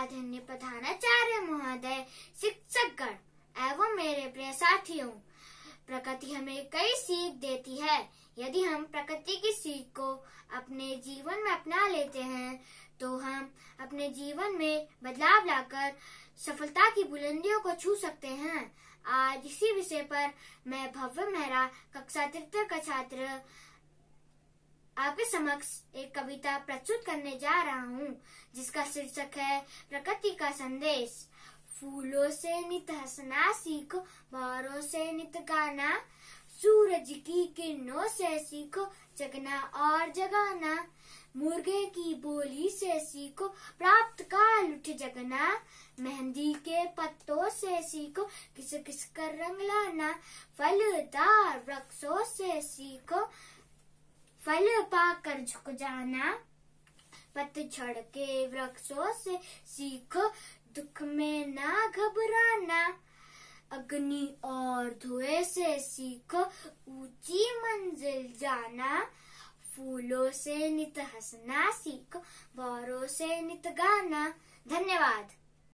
आदरणीय प्रधानाचार्य महोदय शिक्षक गण एवं मेरे प्रिय साथियों प्रकृति हमें कई सीख देती है यदि हम प्रकृति की सीख को अपने जीवन में अपना लेते हैं तो हम अपने जीवन में बदलाव लाकर सफलता की बुलंदियों को छू सकते हैं आज इसी विषय पर मैं भव्य मेहरा कक्षा तृतीय का छात्र आपके समक्ष एक कविता प्रस्तुत करने जा रहा हूँ जिसका शीर्षक है प्रकृति का संदेश फूलों से नित हसना सीखो बारों से नित गाना सूरज की किरणों से सीखो जगना और जगाना मुर्गे की बोली से सीखो प्राप्त का लुट जगना मेहंदी के पत्तों से सीखो किस किस कर रंग लाना फलदार वृक्षों से सीखो फल पाकर झुक जाना पतझड़ के वृक्षों से सीख दुख में ना घबराना अग्नि और धुए से सीख ऊंची मंजिल जाना फूलों से नित हंसना सीख बारों से नित गाना धन्यवाद